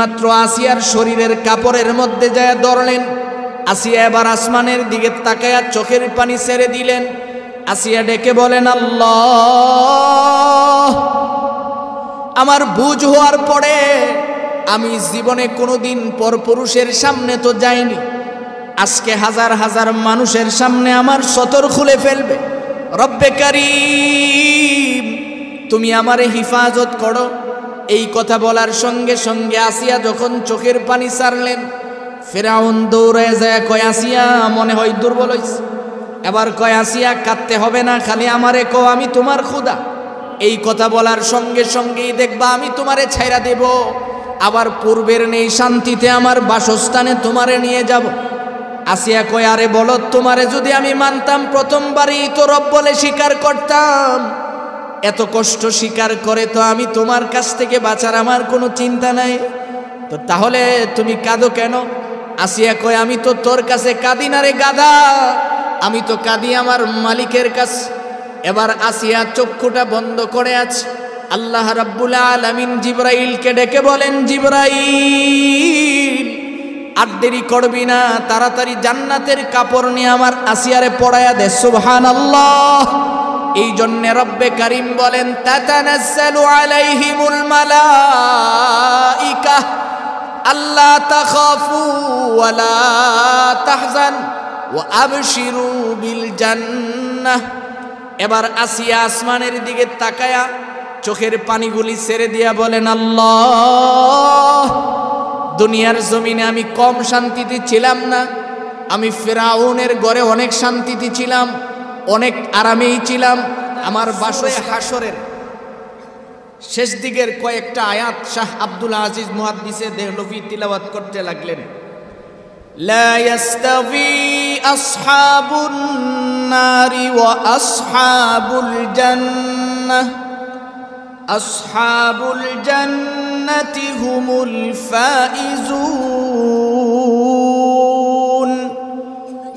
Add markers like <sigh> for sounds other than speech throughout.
মাত্র আসিয়ার শরীরের কাপড়ের মধ্যে যায় দরলেন আসিয়া এবার আসমানের দিকে তাকায়া চোখের পানি ছেড়ে দিলেন আসিয়া ডেকে বলেন আল্লাহ আমার বুঝ হওয়ার পরে আমি জীবনে কোনোদিন পরপুরুষের সামনে তো যাইনি আজকে হাজার হাজার মানুষের সামনে আমার সতর খুলে ফেলবে রব্বে তুমি আমার হিফাজত করো এই কথা বলার সঙ্গে সঙ্গে আসিয়া যখন চোখের পানি সারলেন ফেরাউন দৌড়ে যায় কয় আসিয়া মনে হয় দুর্বল হয়েছে এবার কয় আসিয়া কাঁদতে হবে না খালি আমারে ক আমি তোমার খুদা এই কথা বলার সঙ্গে সঙ্গেই দেখবা আমি তোমারে ছাইরা দেব আবার পূর্বের নেই শান্তিতে আমার বাসস্থানে তোমারে নিয়ে যাব আসিয়া কয় আরে বলো তোমারে যদি আমি মানতাম প্রথমবারই তো রব বলে স্বীকার করতাম এত কষ্ট স্বীকার করে তো আমি তোমার কাছ থেকে বাঁচার আমার কোনো চিন্তা নাই তো তাহলে তুমি কাঁদো কেন আসিয়া কয় আমি তো তোর কাছে কাঁদি না রে গাদা আমি তো কাঁদি আমার মালিকের কাছ এবার আসিয়া চক্ষুটা বন্ধ করে আছে আল্লাহ রাব্বুল আলামিন জিব্রাইলকে ডেকে বলেন জিব্রাইল আর দেরি করবি না তাড়াতাড়ি জান্নাতের কাপড় নিয়ে আমার আসিয়ারে পড়ায়া দে সুবহানাল্লাহ আল্লাহ এই জন্যে রব্বে করিম বলেন তাহজান ওয়া আবশিরু বিল এবার আসিয়া আসমানের দিকে তাকায়া চোখের পানিগুলি ছেড়ে দিয়া বলেন আল্লাহ দুনিয়ার জমিনে আমি কম শান্তিতে ছিলাম না আমি ফেরাউনের গড়ে অনেক শান্তিতে ছিলাম অনেক আরামেই ছিলাম আমার বাসরে হাসরের শেষ দিকের কয়েকটা আয়াত শাহ আব্দুল আজিজ মুহাদ্দিসে দেহলভি তিলাবাত করতে লাগলেন لا হুমুল أصحاب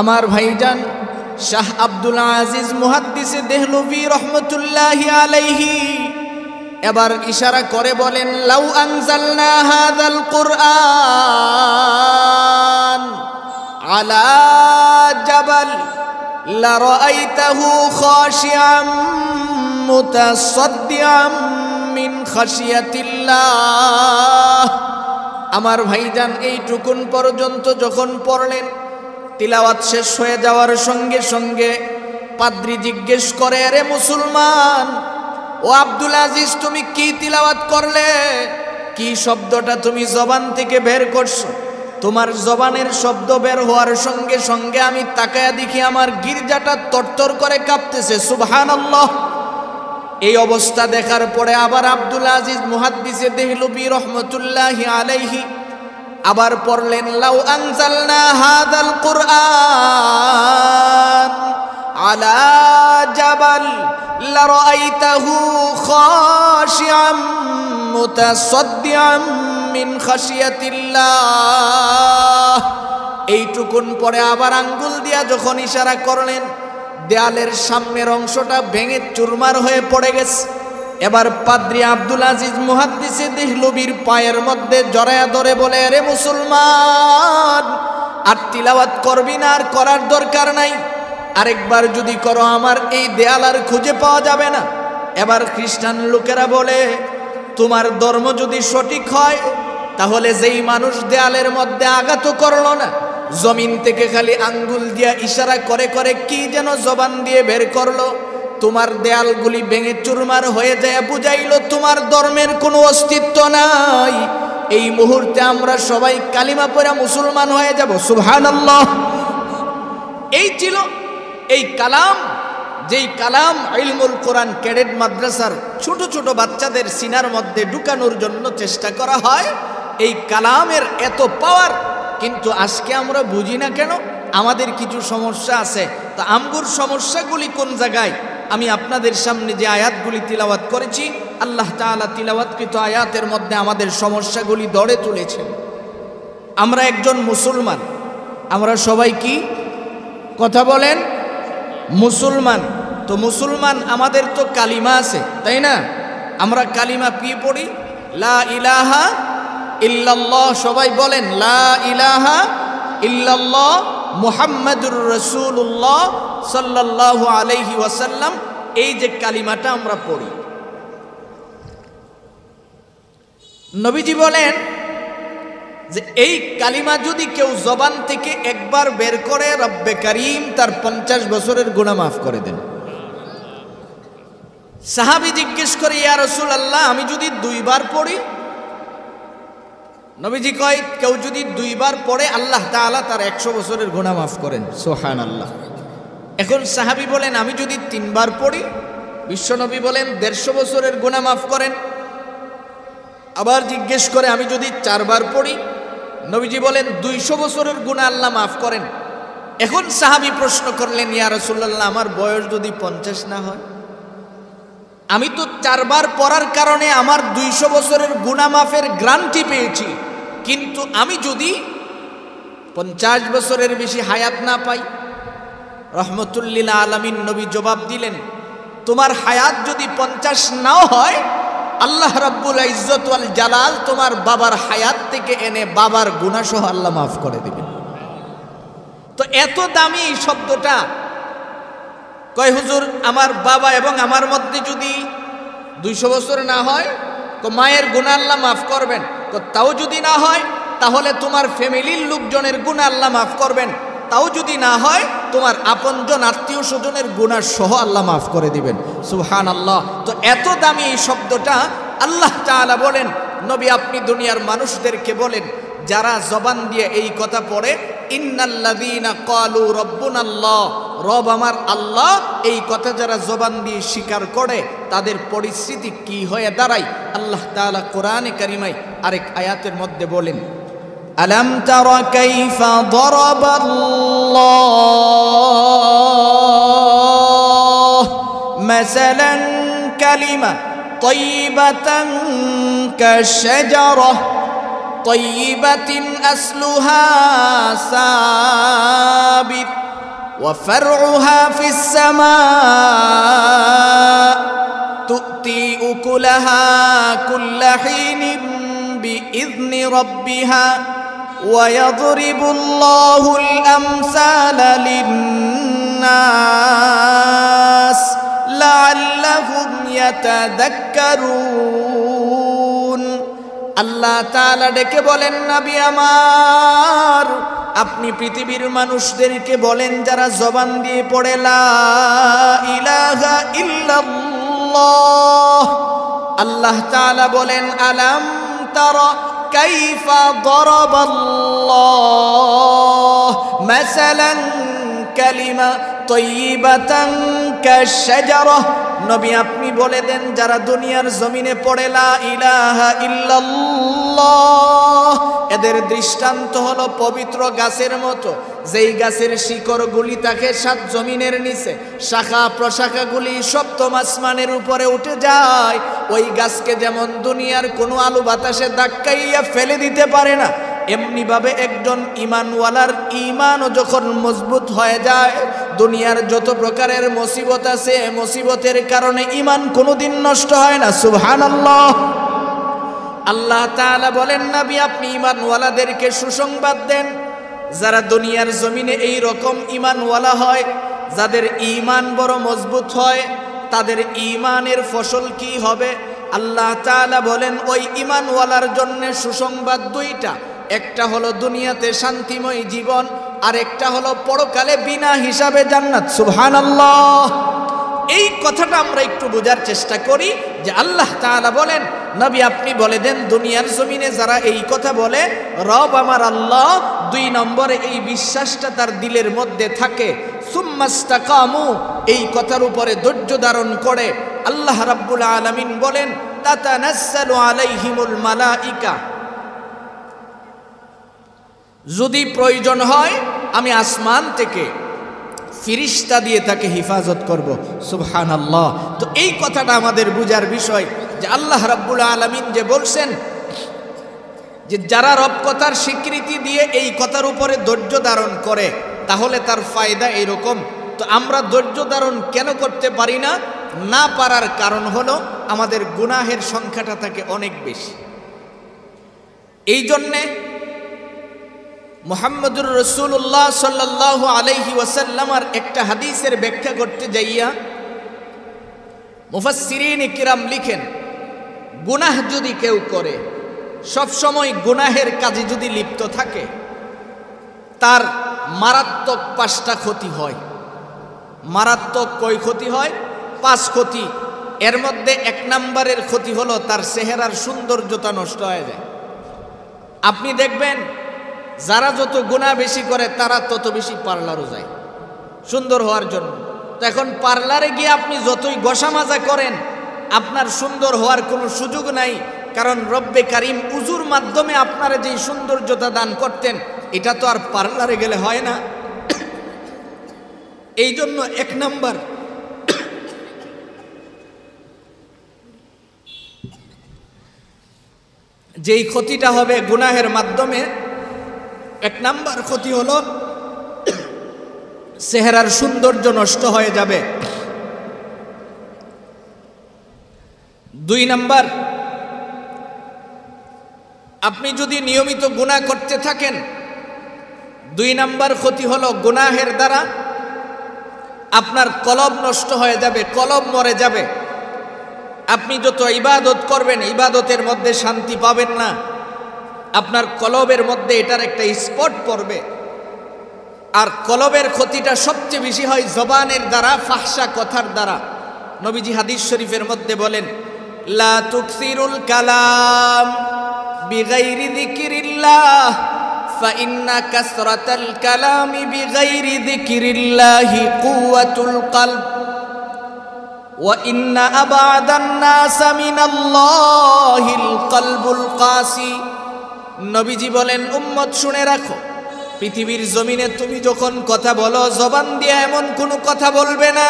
আমার ভাইজান শাহ আব্দুল আজিজ মুহাদ্দিসে দেহলুবি রহমতুল্লাহ আলাইহি এবার ইশারা করে বলেন লাউ আনজালনা হাদাল কুরআন আলা জাবাল লারাইতাহু খাশিয়াম মুতাসাদ্দিয়াম মিন খাশিয়াতিল্লাহ আমার ভাইজান এইটুকুন পর্যন্ত যখন পড়লেন তিলাওয়াত শেষ হয়ে যাওয়ার সঙ্গে সঙ্গে পাদ্রি জিজ্ঞেস করে রে মুসলমান ও আব্দুল আজিজ তুমি কি তিলাওয়াত করলে কি শব্দটা তুমি জবান থেকে বের করছো তোমার জবানের শব্দ বের হওয়ার সঙ্গে সঙ্গে আমি তাকায়া দেখি আমার গির্জাটা তরতর করে কাঁপতেছে সুবহান এই অবস্থা দেখার পরে আবার আব্দুল আজিজ মুহাদ্দিসে দেহলুবি রহমতুল্লাহ আলাইহি আবার পড়লেন লাউ আনজালনা হাদাল কুরআন আলা জাবাল লারাইতাহু খাশিয়াম মুতাসাদ্দিয়াম মিন খাশিয়াতিল্লাহ এইটুকুন পরে আবার আঙ্গুল দিয়া যখন ইশারা করলেন দেয়ালের সামনের অংশটা ভেঙে চুরমার হয়ে পড়ে গেছে এবার পাদ্রি আব্দুল আজিজ মুহাদ্দিসে দেহলবির পায়ের মধ্যে জড়ায়া ধরে বলে রে মুসলমান আর তিলাবাত করবি না আর করার দরকার নাই আরেকবার যদি করো আমার এই দেয়াল আর খুঁজে পাওয়া যাবে না এবার খ্রিস্টান লোকেরা বলে তোমার ধর্ম যদি সঠিক হয় তাহলে যেই মানুষ দেয়ালের মধ্যে আঘাত করল না জমিন থেকে খালি আঙ্গুল দিয়া ইশারা করে করে কি যেন জবান দিয়ে বের করলো তোমার দেয়ালগুলি ভেঙে চুরমার হয়ে যায় বুঝাইল তোমার ধর্মের কোনো অস্তিত্ব নাই এই মুহূর্তে আমরা সবাই কালিমা পড়া মুসলমান হয়ে যাব সুহান এই ছিল এই কালাম যেই কালাম ইলমুল কোরআন ক্যাডেট মাদ্রাসার ছোট ছোট বাচ্চাদের সিনার মধ্যে ঢুকানোর জন্য চেষ্টা করা হয় এই কালামের এত পাওয়ার কিন্তু আজকে আমরা বুঝি না কেন আমাদের কিছু সমস্যা আছে তা আমগুর সমস্যাগুলি কোন জায়গায় আমি আপনাদের সামনে যে আয়াতগুলি তিলাওয়াত করেছি আল্লাহ তালা তিলাওয়াতকৃত আয়াতের মধ্যে আমাদের সমস্যাগুলি দড়ে তুলেছেন আমরা একজন মুসলমান আমরা সবাই কি কথা বলেন মুসলমান তো মুসলমান আমাদের তো কালিমা আছে তাই না আমরা কালিমা কি পড়ি লা ইলাহা ইল্লাল্লাহ সবাই বলেন লা ইলাহা ইল্লাল্লাহ মোহাম্মদুর রসুল্লাহ সাল্লাহ আলহি ওয়াসাল্লাম এই যে কালিমাটা আমরা পড়ি নবীজি বলেন যে এই কালিমা যদি কেউ জবান থেকে একবার বের করে রব্বে করিম তার পঞ্চাশ বছরের গুণা মাফ করে দেন সাহাবি জিজ্ঞেস করে ইয়া রসুল আল্লাহ আমি যদি দুইবার পড়ি নবীজি কয় কেউ যদি দুইবার পড়ে আল্লাহ তালা তার একশো বছরের গুণা মাফ করেন সোহান আল্লাহ এখন সাহাবি বলেন আমি যদি তিনবার পড়ি বিশ্বনবী বলেন দেড়শো বছরের গুণা মাফ করেন আবার জিজ্ঞেস করে আমি যদি চারবার পড়ি নবীজি বলেন দুইশো বছরের গুণা আল্লাহ মাফ করেন এখন সাহাবি প্রশ্ন করলেন ইয়া রসুল্লাহ আমার বয়স যদি পঞ্চাশ না হয় আমি তো চারবার পড়ার কারণে আমার দুইশো বছরের গুণা মাফের গ্রান্টি পেয়েছি কিন্তু আমি যদি পঞ্চাশ বছরের বেশি হায়াত না পাই রহমতুল্লিলা আলমিন নবী জবাব দিলেন তোমার হায়াত যদি পঞ্চাশ নাও হয় আল্লাহ রব্বুল ইজ্জতওয়াল জালাল তোমার বাবার হায়াত থেকে এনে বাবার গুণাসহ আল্লাহ মাফ করে দেবেন তো এত দামি এই শব্দটা কয় হুজুর আমার বাবা এবং আমার মধ্যে যদি দুইশো বছর না হয় তো মায়ের গুণা আল্লাহ মাফ করবেন তো তাও যদি না হয় তাহলে তোমার ফ্যামিলির লোকজনের গুণা আল্লাহ মাফ করবেন তাও যদি না হয় তোমার আপনজন আত্মীয় স্বজনের গুণার সহ আল্লাহ মাফ করে দিবেন সুহান আল্লাহ তো এত দামি এই শব্দটা আল্লাহ তালা বলেন নবী আপনি দুনিয়ার মানুষদেরকে বলেন যারা জবান দিয়ে এই কথা পড়ে ইন্নাল্লাদিনা কালু রব্বুন আল্লাহ রব আমার আল্লাহ এই কথা যারা জবান দিয়ে স্বীকার করে তাদের পরিস্থিতি কি হয়ে দাঁড়ায় আল্লাহ তালা কোরআনে কারিমাই আরেক আয়াতের মধ্যে বলেন আলম তারা কাইফা দরবাল্লাহ মাসালান কালিমা طيبة كشجرة طيبة أسلها ثابت وفرعها في السماء تؤتي أكلها كل حين بإذن ربها ويضرب الله الأمثال للناس لعلهم يتذكرون আল্লাহ তালা ডেকে বলেন নাবি আমার আপনি পৃথিবীর মানুষদেরকে বলেন যারা জবান দিয়ে পড়ে ইলাহা ইল্লাল্লাহ আল্লাহ তালা বলেন আলাম তার কাইফা দরবাল্লাহ মাসালান কালিমা তৈবাতাং কাশাজারাহ নবী আপনি বলে দেন যারা দুনিয়ার জমিনে পড়ে লা ইলাহা ইল্লাল্লাহ এদের দৃষ্টান্ত হলো পবিত্র গাছের মতো যেই গাছের শিকড়গুলি থাকে সাত জমিনের নিচে শাখা প্রশাখাগুলি সপ্তম আসমানের উপরে উঠে যায় ওই গাছকে যেমন দুনিয়ার কোনো আলু বাতাসে ধাক্কাইয়া ফেলে দিতে পারে না এমনিভাবে একজন ইমানওয়ালার ইমানও যখন মজবুত হয়ে যায় দুনিয়ার যত প্রকারের মুসিবত আছে মুসিবতের কারণে ইমান কোনোদিন নষ্ট হয় না সুহান আল্লাহ তাআলা বলেন নাবি আপনি ইমানওয়ালাদেরকে সুসংবাদ দেন যারা দুনিয়ার জমিনে এই রকম ইমানওয়ালা হয় যাদের ইমান বড় মজবুত হয় তাদের ইমানের ফসল কি হবে আল্লাহ তাআলা বলেন ওই ইমানওয়ালার জন্য সুসংবাদ দুইটা একটা হলো দুনিয়াতে শান্তিময় জীবন আর একটা হলো পরকালে বিনা হিসাবে জান্নাত সুহান আল্লাহ এই কথাটা আমরা একটু বোঝার চেষ্টা করি যে আল্লাহ তাহলে বলেন নবী আপনি বলে দেন দুনিয়ার জমিনে যারা এই কথা বলে রব আমার আল্লাহ দুই নম্বরে এই বিশ্বাসটা তার দিলের মধ্যে থাকে কামু এই কথার উপরে ধৈর্য ধারণ করে আল্লাহ রাব্বুল আলামিন বলেন তাতা নাসালু আলাইহিমুল মালাইকা যদি প্রয়োজন হয় আমি আসমান থেকে ফিরিস্তা দিয়ে তাকে হেফাজত করব সুবহান আল্লাহ তো এই কথাটা আমাদের বুঝার বিষয় যে আল্লাহ রাব্বুল আলমিন যে বলছেন যে যারা রব কথার স্বীকৃতি দিয়ে এই কথার উপরে ধৈর্য ধারণ করে তাহলে তার ফায়দা এরকম তো আমরা ধৈর্য ধারণ কেন করতে পারি না না পারার কারণ হলো আমাদের গুনাহের সংখ্যাটা থাকে অনেক বেশি এই জন্যে মোহাম্মদুর রসুল্লাহ সাল্লাহ আলহি ওয়াসাল্লামার একটা হাদিসের ব্যাখ্যা করতে যাইয়া মুফাসিরিন কিরাম লিখেন গুনাহ যদি কেউ করে সবসময় গুনাহের কাজে যদি লিপ্ত থাকে তার মারাত্মক পাঁচটা ক্ষতি হয় মারাত্মক কয় ক্ষতি হয় পাঁচ ক্ষতি এর মধ্যে এক নম্বরের ক্ষতি হলো তার চেহারার সৌন্দর্যতা নষ্ট হয়ে যায় আপনি দেখবেন যারা যত গুণা বেশি করে তারা তত বেশি পার্লারও যায় সুন্দর হওয়ার জন্য তো এখন পার্লারে গিয়ে আপনি যতই গোসা মাজা করেন আপনার সুন্দর হওয়ার কোনো সুযোগ নাই কারণ রব্বে কারিম উজুর মাধ্যমে আপনারা যেই সৌন্দর্যতা দান করতেন এটা তো আর পার্লারে গেলে হয় না <coughs> এই জন্য এক নম্বর <coughs> যেই ক্ষতিটা হবে গুনাহের মাধ্যমে এক নাম্বার ক্ষতি হল চেহারার সৌন্দর্য নষ্ট হয়ে যাবে দুই নাম্বার আপনি যদি নিয়মিত গুণা করতে থাকেন দুই নাম্বার ক্ষতি হল গুনাহের দ্বারা আপনার কলব নষ্ট হয়ে যাবে কলব মরে যাবে আপনি যত ইবাদত করবেন ইবাদতের মধ্যে শান্তি পাবেন না আপনার কলবের মধ্যে এটার একটা স্পট পড়বে আর কলবের ক্ষতিটা সবচেয়ে বেশি হয় জবানের দ্বারা ফাহসা কথার দ্বারা নবীজি হাদিস শরীফের মধ্যে বলেন লা তুকসিরুল কালাম বিগাইরি যিকিরিল্লাহ فإن كثرة الكلام بغير ذكر الله قوة القلب وإن أبعد الناس من الله القلب القاسي নবীজি বলেন উম্মত শুনে রাখো পৃথিবীর জমিনে তুমি যখন কথা বলো জবান দিয়া এমন কোনো কথা বলবে না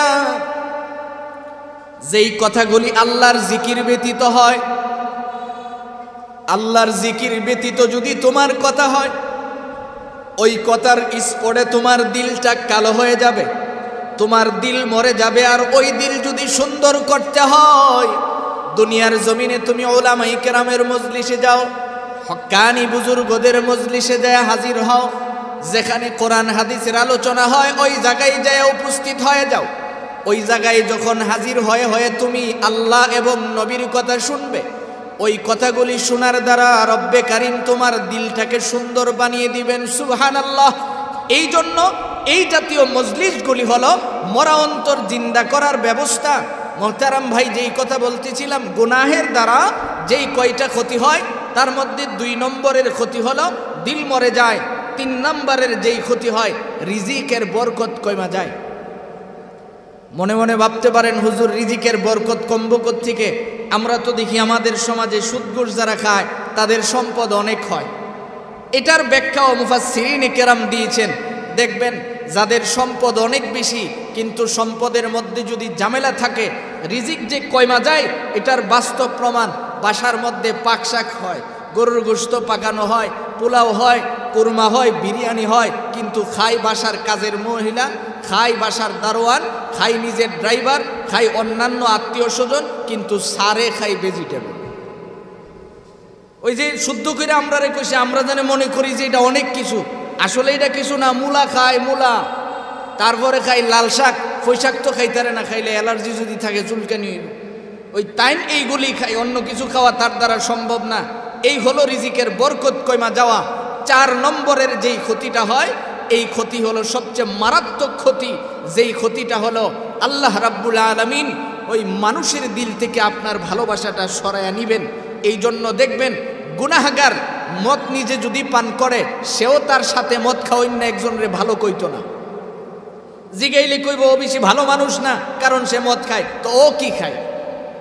যেই কথাগুলি আল্লাহর জিকির ব্যতীত হয় আল্লাহর জিকির ব্যতীত যদি তোমার কথা হয় ওই কথার স্পটে তোমার দিলটা কালো হয়ে যাবে তোমার দিল মরে যাবে আর ওই দিল যদি সুন্দর করতে হয় দুনিয়ার জমিনে তুমি ওলামাই কেরামের মজলিসে যাও হকানি বুজুর্গদের মজলিসে দেয়া হাজির হও যেখানে কোরআন হাদিসের আলোচনা হয় ওই জায়গায় যায় উপস্থিত হয়ে যাও ওই জায়গায় যখন হাজির হয়ে হয়ে তুমি আল্লাহ এবং নবীর কথা শুনবে ওই কথাগুলি শোনার দ্বারা রব্বে কারিম তোমার দিলটাকে সুন্দর বানিয়ে দিবেন সুহান আল্লাহ এই জন্য এই জাতীয় মজলিসগুলি হল মরা অন্তর জিন্দা করার ব্যবস্থা মহতারাম ভাই যেই কথা বলতেছিলাম গুনাহের দ্বারা যেই কয়টা ক্ষতি হয় তার মধ্যে দুই নম্বরের ক্ষতি হলো দিল মরে যায় তিন নম্বরের যেই ক্ষতি হয় রিজিকের বরকত কমা যায় মনে মনে ভাবতে পারেন হুজুর রিজিকের বরকত কম্ব থেকে আমরা তো দেখি আমাদের সমাজে সুদগুষ যারা খায় তাদের সম্পদ অনেক হয় এটার ব্যাখ্যা মুফাসিরিন কেরাম দিয়েছেন দেখবেন যাদের সম্পদ অনেক বেশি কিন্তু সম্পদের মধ্যে যদি ঝামেলা থাকে রিজিক যে কয়মা যায় এটার বাস্তব প্রমাণ বাসার মধ্যে পাকশাক হয় গরুর গোস্ত পাকানো হয় পোলাও হয় কোরমা হয় বিরিয়ানি হয় কিন্তু খাই বাসার কাজের মহিলা খাই বাসার দারোয়ান খাই নিজের ড্রাইভার খাই অন্যান্য আত্মীয় স্বজন কিন্তু সারে খাই ভেজিটেবল ওই যে শুদ্ধ করে আমরা রে কইছি আমরা যেন মনে করি যে এটা অনেক কিছু আসলে এটা কিছু না মূলা খায় মূলা তারপরে খাই লাল শাক ফৈশাক তো খাইতারে না খাইলে অ্যালার্জি যদি থাকে চুলকানি ওই টাইম এইগুলি খাই অন্য কিছু খাওয়া তার দ্বারা সম্ভব না এই হলো রিজিকের বরকত কইমা যাওয়া চার নম্বরের যেই ক্ষতিটা হয় এই ক্ষতি হলো সবচেয়ে মারাত্মক ক্ষতি যেই ক্ষতিটা হলো আল্লাহ রাব্বুল আলমিন ওই মানুষের দিল থেকে আপনার ভালোবাসাটা সরাইয়া নিবেন এই জন্য দেখবেন গুনাহাগার মদ নিজে যদি পান করে সেও তার সাথে মদ খাওয়াই না একজনরে ভালো কইত না জিগাইলে কইব ও বেশি ভালো মানুষ না কারণ সে মদ খায় তো ও কি খায়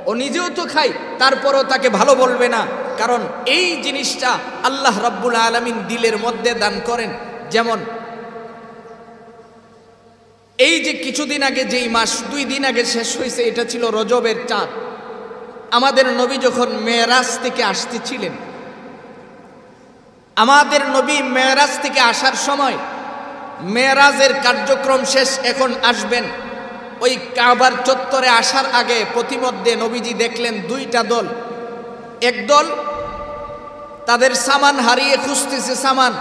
ও নিজেও তো খাই তারপরও তাকে ভালো বলবে না কারণ এই জিনিসটা আল্লাহ রাব্বুল আলমিন দিলের মধ্যে দান করেন যেমন এই যে কিছুদিন আগে যেই মাস দুই দিন আগে শেষ হয়েছে এটা ছিল রজবের চাঁদ আমাদের নবী যখন মেয়েরাজ থেকে আসতেছিলেন আমাদের নবী মেয়েরাজ থেকে আসার সময় মেয়েরাজের কার্যক্রম শেষ এখন আসবেন ওই কাবার চত্বরে আসার আগে প্রতিমধ্যে নবীজি দেখলেন দুইটা দল একদল তাদের সামান হারিয়ে খুঁজতেছে সামান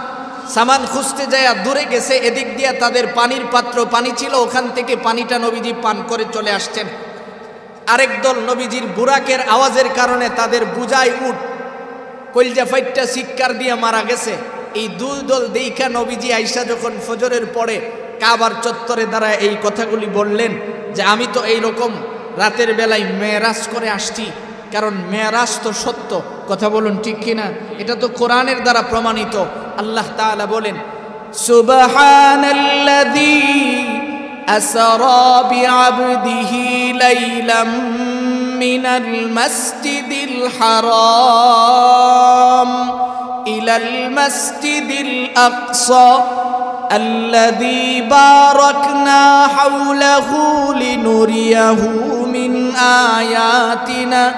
সামান খুঁজতে যায় দূরে গেছে এদিক দিয়ে তাদের পানির পাত্র পানি ছিল ওখান থেকে পানিটা নবীজি পান করে চলে আসছেন আরেক দল নবীজির বুরাকের আওয়াজের কারণে তাদের বুজায় উঠ কলজা ফাইটটা শিক্ষার দিয়ে মারা গেছে এই দুই দল দেইখা নবীজি আইসা যখন ফজরের পরে কাবার চত্বরে দ্বারা এই কথাগুলি বললেন যে আমি তো এই রকম রাতের বেলায় মেয়েরাজ করে আসছি কারণ মেয়েরাজ তো সত্য কথা বলুন ঠিক কিনা এটা তো কোরআনের দ্বারা প্রমাণিত আল্লাহ তালা বলেন সুবাহানাল্লাযী الذي باركنا حوله لنريه من اياتنا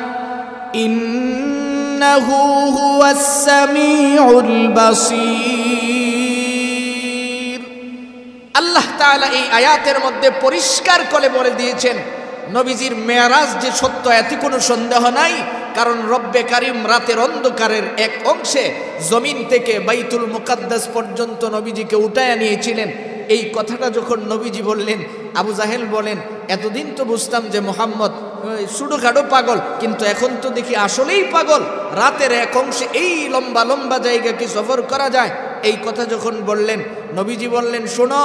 انه هو السميع البصير الله تعالى এই آياتنا মধ্যে পরিষ্কার করে বলে দিয়েছেন নবীজির মেয়ারাজ যে সত্য এত কোনো সন্দেহ নাই কারণ রব্বে কারিম রাতের অন্ধকারের এক অংশে জমিন থেকে বাইতুল মুকাদ্দাস পর্যন্ত নবীজিকে উঠায় নিয়েছিলেন এই কথাটা যখন নবীজি বললেন আবু জাহেল বলেন এতদিন তো বুঝতাম যে মোহাম্মদ সুডোঘাডো পাগল কিন্তু এখন তো দেখি আসলেই পাগল রাতের এক অংশে এই লম্বা লম্বা জায়গা কি সফর করা যায় এই কথা যখন বললেন নবীজি বললেন শোনো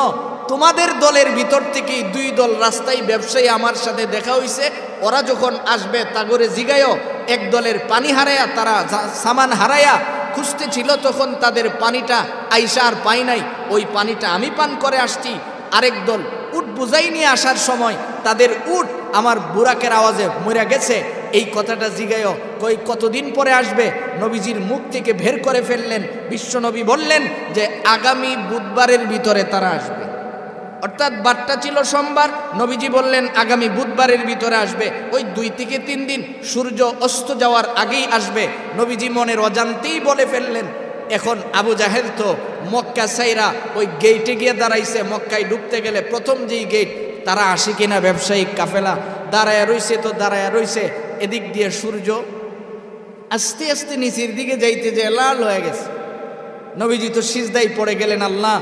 তোমাদের দলের ভিতর থেকেই দুই দল রাস্তায় ব্যবসায়ী আমার সাথে দেখা হয়েছে ওরা যখন আসবে তাগরে জিগায়ও এক দলের পানি হারায়া তারা সামান হারায়া খুঁজতে ছিল তখন তাদের পানিটা আইসা আর পাই নাই ওই পানিটা আমি পান করে আসছি আরেক দল উট বুঝাই নিয়ে আসার সময় তাদের উট আমার বুরাকের আওয়াজে মরে গেছে এই কথাটা জিগায়ও কই কতদিন পরে আসবে নবীজির মুখ থেকে ভের করে ফেললেন বিশ্বনবী বললেন যে আগামী বুধবারের ভিতরে তারা আসবে অর্থাৎ বারটা ছিল সোমবার নবীজি বললেন আগামী বুধবারের ভিতরে আসবে ওই দুই থেকে তিন দিন সূর্য অস্ত যাওয়ার আগেই আসবে নবীজি মনের অজান্তেই বলে ফেললেন এখন আবু জাহেদ তো মক্কা সাইরা ওই গেইটে গিয়ে দাঁড়াইছে মক্কায় ডুবতে গেলে প্রথম যেই গেট তারা আসে কিনা ব্যবসায়িক কাফেলা দাঁড়ায় রইছে তো দাঁড়ায় রইছে এদিক দিয়ে সূর্য আস্তে আস্তে নিচের দিকে যাইতে যে লাল হয়ে গেছে নবীজি তো সিজদাই পড়ে গেলেন আল্লাহ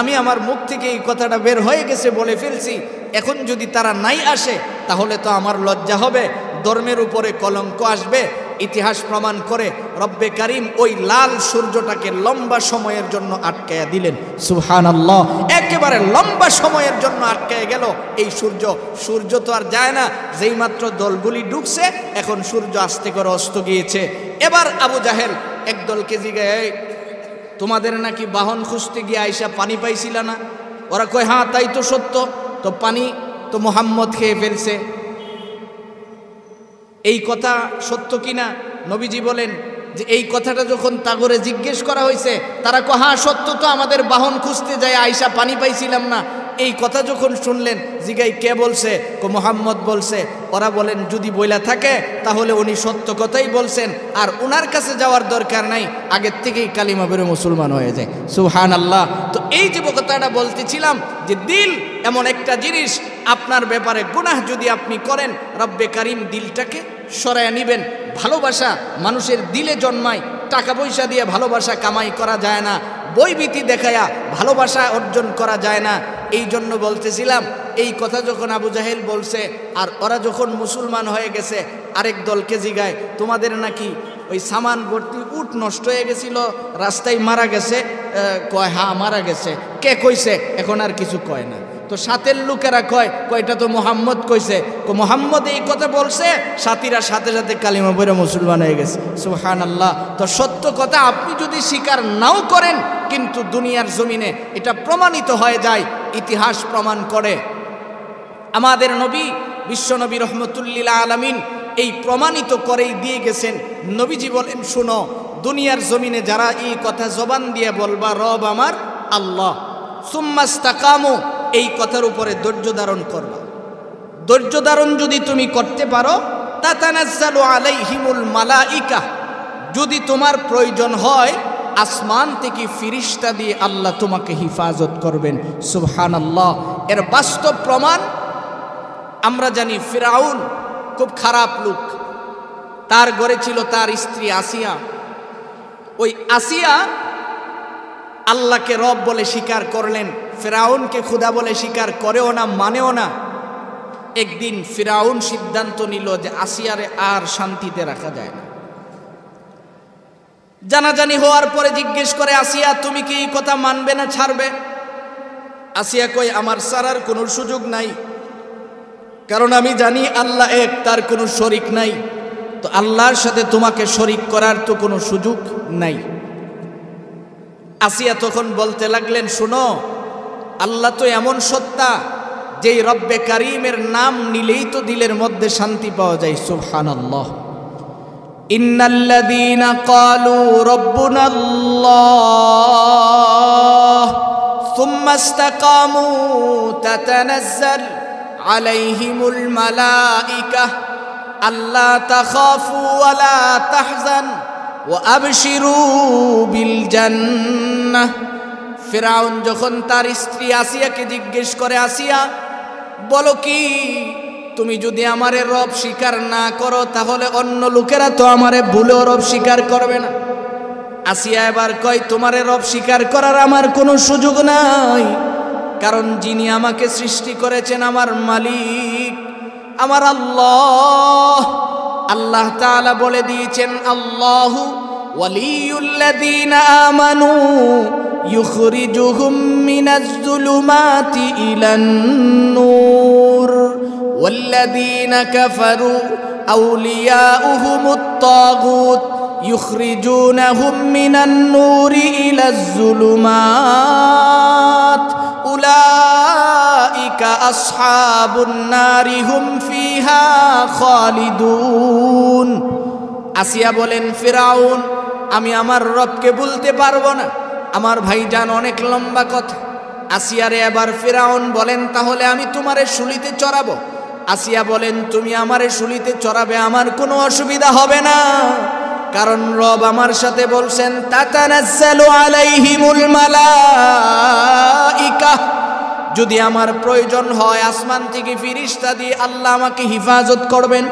আমি আমার মুখ থেকে এই কথাটা বের হয়ে গেছে বলে ফেলছি এখন যদি তারা নাই আসে তাহলে তো আমার লজ্জা হবে ধর্মের উপরে কলঙ্ক আসবে ইতিহাস প্রমাণ করে রব্বে কারিম ওই লাল সূর্যটাকে লম্বা সময়ের জন্য আটকায় দিলেন সুহান আল্লাহ একেবারে লম্বা সময়ের জন্য আটকায় গেল এই সূর্য সূর্য তো আর যায় না যেই মাত্র দলগুলি ঢুকছে এখন সূর্য আস্তে করে অস্ত গিয়েছে এবার আবু জাহেল একদলকে জিগায় তোমাদের নাকি বাহন খুঁজতে গিয়ে আইসা পানি পাইছিল না ওরা কয় হ্যাঁ তাই তো সত্য তো পানি তো মোহাম্মদ খেয়ে ফেলছে এই কথা সত্য কিনা নবীজি বলেন যে এই কথাটা যখন তাগরে জিজ্ঞেস করা হয়েছে তারা কহা হ্যাঁ, সত্য তো আমাদের বাহন খুঁজতে যায় আইসা পানি পাইছিলাম না এই কথা যখন শুনলেন জিগাই কে বলছে কো মোহাম্মদ বলছে ওরা বলেন যদি বইলা থাকে তাহলে উনি সত্য কথাই বলছেন আর উনার কাছে যাওয়ার দরকার নাই আগের থেকেই কালিমা বেরো মুসলমান হয়ে যায় সুহান আল্লাহ তো এই যে কথাটা বলতেছিলাম যে দিল এমন একটা জিনিস আপনার ব্যাপারে গুনাহ যদি আপনি করেন রব্বে কারিম দিলটাকে সরায় নিবেন ভালোবাসা মানুষের দিলে জন্মায় টাকা পয়সা দিয়ে ভালোবাসা কামাই করা যায় না বইভীতি দেখায়া ভালোবাসা অর্জন করা যায় না এই জন্য বলতেছিলাম এই কথা যখন আবু জাহেল বলছে আর ওরা যখন মুসলমান হয়ে গেছে আরেক দলকে জিগায় তোমাদের নাকি ওই সামান ভর্তি উট নষ্ট হয়ে গেছিল রাস্তায় মারা গেছে কয় হা হ্যাঁ, মারা গেছে কে কইছে এখন আর কিছু কয় না তো সাতের লোকেরা কয় কয়টা তো মোহাম্মদ কইছে মোহাম্মদ এই কথা বলছে সাথীরা সাথে সাথে কালিমা বইরা মুসলমান হয়ে গেছে সুহান আল্লাহ তো সত্য কথা আপনি যদি স্বীকার নাও করেন কিন্তু দুনিয়ার জমিনে এটা প্রমাণিত হয়ে যায় ইতিহাস প্রমাণ করে আমাদের নবী বিশ্বনবী রহমতুল্লিলা আলমিন এই প্রমাণিত করেই দিয়ে গেছেন নবীজি বলেন শুনো দুনিয়ার জমিনে যারা এই কথা জবান দিয়ে বলবা রব আমার আল্লাহ সুম্মাস্তাকামো এই কথার উপরে ধৈর্য ধারণ করবা ধৈর্য ধারণ যদি তুমি করতে পারো তাতানাজ্জালু আলাইহিমুল মালাইকা যদি তোমার প্রয়োজন হয় আসমান থেকে ফিরিস্তা দিয়ে আল্লাহ তোমাকে হিফাজত করবেন সুবহান আল্লাহ এর বাস্তব প্রমাণ আমরা জানি ফিরাউন খুব খারাপ লোক তার গড়ে ছিল তার স্ত্রী আসিয়া ওই আসিয়া আল্লাহকে রব বলে স্বীকার করলেন ফেরাউনকে খুদা বলে স্বীকার করেও না মানেও না একদিন ফিরাউন সিদ্ধান্ত নিল যে আসিয়ারে আর শান্তিতে রাখা যায় না জানাজানি হওয়ার পরে জিজ্ঞেস করে আসিয়া তুমি কি এই কথা মানবে না ছাড়বে আসিয়া কই আমার সারার কোনো সুযোগ নাই কারণ আমি জানি আল্লাহ এক তার কোনো শরিক নাই তো আল্লাহর সাথে তোমাকে শরিক করার তো কোনো সুযোগ নাই আসিয়া তখন বলতে লাগলেন শুনো আল্লাহ তো এমন সত্তা যেই রব্বে কারিমের নাম নিলেই তো দিলের মধ্যে শান্তি পাওয়া যায় সুবহানাল্লাহ আল্লাহ ان الذين قالوا ربنا الله ثم استقاموا تتنزل عليهم الملائكه الا تخافوا ولا تحزن وابشروا بالجنه فرعون جخن তার স্ত্রী আসিয়াকে জিজ্ঞেস করে আসিয়া তুমি যদি আমারে রব স্বীকার না করো তাহলে অন্য লোকেরা তো আমারে ভুলেও রব স্বীকার করবে না আসিয়া এবার কয় তোমারে রব স্বীকার করার আমার কোনো সুযোগ নাই কারণ যিনি আমাকে সৃষ্টি করেছেন আমার মালিক আমার আল্লাহ আল্লাহ তালা বলে দিয়েছেন আল্লাহ ওয়ালিউল্লাযীনা আমানু ইলান নূর والذين كفروا أولياؤهم الطاغوت يخرجونهم من النور إلى الظلمات أولئك أصحاب النار هم فيها خالدون আসিয়া বলেন ফেরাউন আমি আমার রবকে বলতে পারবো না আমার ভাইজান অনেক লম্বা কথা আসিয়ারে এবার ফেরাউন বলেন তাহলে আমি তোমারে শুলিতে চড়াবো আসিয়া বলেন তুমি আমারে শুলিতে চড়াবে আমার কোনো অসুবিধা হবে না কারণ রব আমার সাথে বলছেন যদি আমার প্রয়োজন হয় আসমান থেকে ফিরিস্তা দিয়ে আল্লাহ আমাকে হিফাজত করবেন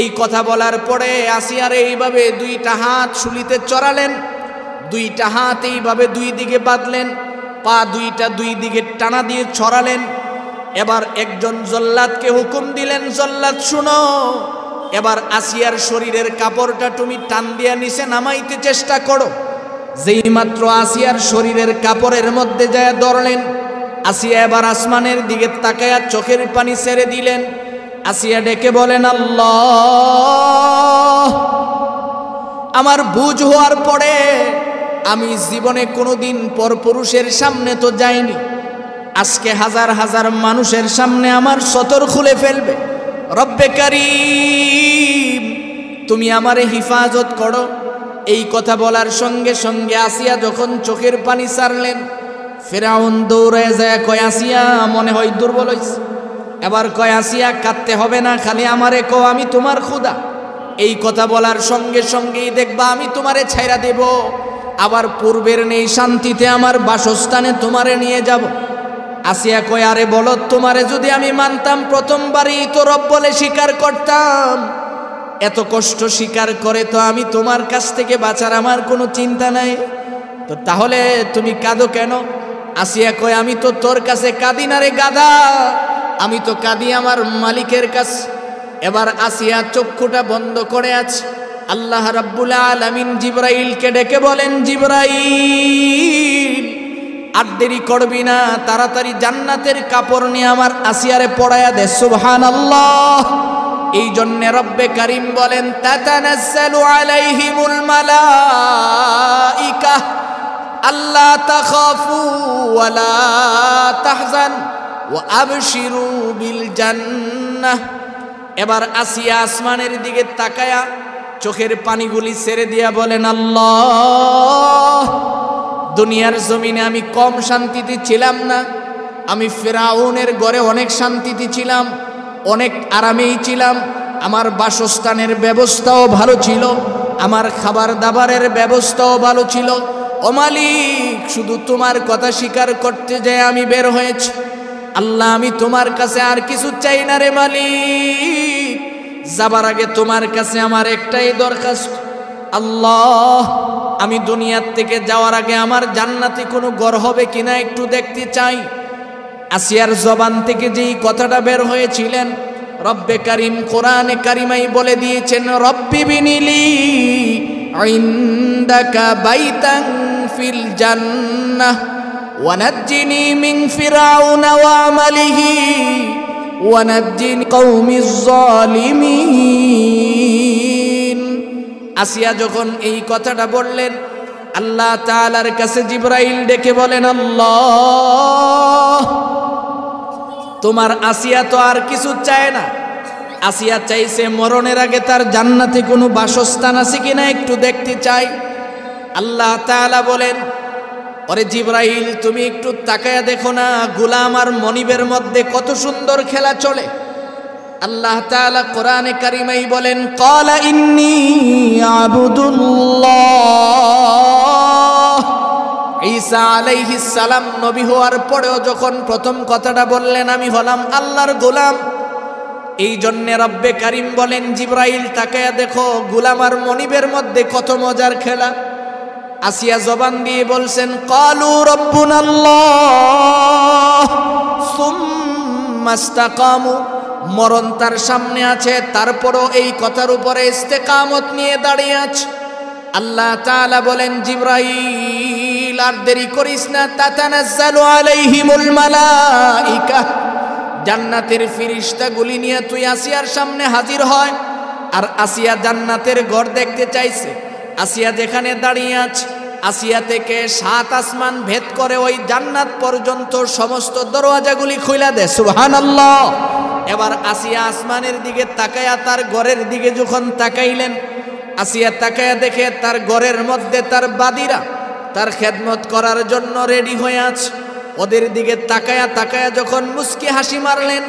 এই কথা বলার পরে আসিয়ার এইভাবে দুইটা হাত শুলিতে চড়ালেন দুইটা হাত এইভাবে দুই দিকে বাঁধলেন পা দুইটা দুই দিকে টানা দিয়ে ছড়ালেন এবার একজন জল্লাদকে হুকুম দিলেন জল্লাদ শুনো এবার আসিয়ার শরীরের কাপড়টা তুমি টান দিয়া নিচে নামাইতে চেষ্টা করো যেই মাত্র আসিয়ার শরীরের কাপড়ের মধ্যে যায় দরলেন আসিয়া এবার আসমানের দিকে তাকায়া চোখের পানি ছেড়ে দিলেন আসিয়া ডেকে বলেন আল্লাহ আমার বুঝ হওয়ার পরে আমি জীবনে কোনোদিন পরপুরুষের সামনে তো যাইনি আজকে হাজার হাজার মানুষের সামনে আমার সতর খুলে ফেলবে রব্বে কারিম তুমি আমারে হিফাজত করো এই কথা বলার সঙ্গে সঙ্গে আসিয়া যখন চোখের পানি সারলেন ফেরাউন দৌড়ে যায় কয় আসিয়া মনে হয় দুর্বল হয়েছে এবার কয় আসিয়া কাঁদতে হবে না খালি আমারে কো আমি তোমার খুদা এই কথা বলার সঙ্গে সঙ্গেই দেখবা আমি তোমারে ছাইরা দেব আবার পূর্বের নেই শান্তিতে আমার বাসস্থানে তোমারে নিয়ে যাব আসিয়া কয় আরে বলো তোমারে যদি আমি মানতাম প্রথমবারই তো রব বলে স্বীকার করতাম এত কষ্ট স্বীকার করে তো আমি তোমার কাছ থেকে বাঁচার আমার কোনো চিন্তা নাই তো তাহলে তুমি কাঁদো কেন আসিয়া কয় আমি তো তোর কাছে কাঁদি না রে গাদা আমি তো কাঁদি আমার মালিকের কাছ এবার আসিয়া চক্ষুটা বন্ধ করে আছে আল্লাহ রাব্বুল আলামিন জিব্রাইলকে ডেকে বলেন জিব্রাইল আর দেরি করবি না তাড়াতাড়ি জান্নাতের কাপড় নিয়ে আমার আসিয়ারে পড়ায়া দে সুবহান আল্লাহ এই জন্যে রব্বে কারিম বলেন তাতানাজ্জালু আলাইহিমুল মালাইকা আল্লাহ তাখাফু ওয়ালা তাহজান ও আবশিরু বিল জান্না এবার আসিয়া আসমানের দিকে তাকায়া চোখের পানিগুলি ছেড়ে দিয়া বলেন আল্লাহ দুনিয়ার জমিনে আমি কম শান্তিতে ছিলাম না আমি ফেরাউনের গড়ে অনেক শান্তিতে ছিলাম অনেক আরামেই ছিলাম আমার বাসস্থানের ব্যবস্থাও ভালো ছিল আমার খাবার দাবারের ব্যবস্থাও ভালো ছিল অমালিক শুধু তোমার কথা স্বীকার করতে যে আমি বের হয়েছি আল্লাহ আমি তোমার কাছে আর কিছু চাই না রে মালিক যাবার আগে তোমার কাছে আমার একটাই দরখাস্ত আল্লাহ আমি দুনিয়ার থেকে যাওয়ার আগে আমার জান্নাতি কোনো গড় হবে কিনা একটু দেখতে চাই আসিয়ার জবান থেকে যেই কথাটা বের হয়েছিলেন রব্বে কারিম কোরআনে কারিমাই বলে দিয়েছেন রব্বি বিনিলি عندك بيتا في الجنة ونجني من فرعون وعمله ونجني কৌমি الظالمين আসিয়া যখন এই কথাটা বললেন আল্লাহ তাআলার কাছে জিবরাইল ডেকে বলেন আল্লাহ তোমার আসিয়া তো আর কিছু চায় না আসিয়া চাইছে মরণের আগে তার জান্নাতে কোনো বাসস্থান আছে কিনা একটু দেখতে চাই আল্লাহ তাআলা বলেন অরে জিব্রাহিল তুমি একটু তাকায়া দেখো না গুলাম আর মনিবের মধ্যে কত সুন্দর খেলা চলে আল্লাহ তালা কোরআনে কারিমাই বলেন কলা ইন্নি আবুদুল্লাহ ঈসা আলাইহি সালাম নবী হওয়ার পরেও যখন প্রথম কথাটা বললেন আমি হলাম আল্লাহর গোলাম এই জন্যে রব্বে কারিম বলেন জিব্রাইল তাকায়া দেখো গুলাম আর মনিবের মধ্যে কত মজার খেলা আসিয়া জবান দিয়ে বলছেন কালু রব্বুনাল্লাহ সুম্মাস্তাকামু মরণ তার সামনে আছে তারপরও এই কথার উপরে কামত নিয়ে দাঁড়িয়ে আছে আল্লাহ তালা বলেন জিব্রাইল আর দেরি করিস না তাতানাজ্জালু আলাইহিমুল মালাইকা জান্নাতের নিয়ে তুই আসিয়ার সামনে হাজির হয় আর আসিয়া জান্নাতের ঘর দেখতে চাইছে আসিয়া যেখানে দাঁড়িয়ে আছে আসিয়া থেকে সাত আসমান ভেদ করে ওই জান্নাত পর্যন্ত সমস্ত দরওয়াজাগুলি খুলা দে সুহান এবার আসিয়া আসমানের দিকে তাকায়া তার গড়ের দিকে যখন তাকাইলেন আসিয়া তাকায়া দেখে তার গড়ের মধ্যে তার বাদিরা তার খেদমত করার জন্য রেডি হয়ে আছে ওদের দিকে তাকায়া তাকায়া যখন মুস্কি হাসি মারলেন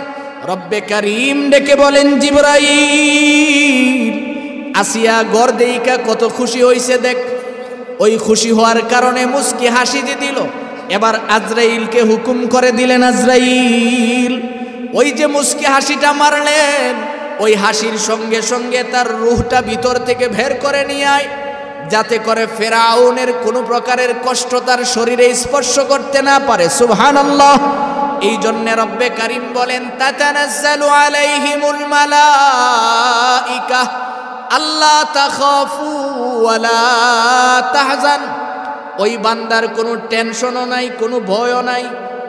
রব্বে কারিম ডেকে বলেন জিবরাইল আসিয়া গড় দেইকা কত খুশি হইছে দেখ ওই খুশি হওয়ার কারণে মুসকি হাসি যে দিল এবার আজরাইলকে হুকুম করে দিলেন আজরাইল ওই যে মুসকি হাসিটা মারলেন ওই হাসির সঙ্গে সঙ্গে তার রুহটা ভিতর থেকে ভের করে নিয়ে আয় যাতে করে ফেরাউনের কোনো প্রকারের কষ্ট তার শরীরে স্পর্শ করতে না পারে সুহান আল্লাহ এই জন্য রব্বে কারিম বলেন তাতানাজ্জালু আলাইহিমুল মালাইকা আল্লাহ তাখাফু ওয়ালা তাহজান ওই বান্দার কোনো টেনশনও নাই কোনো ভয়ও নাই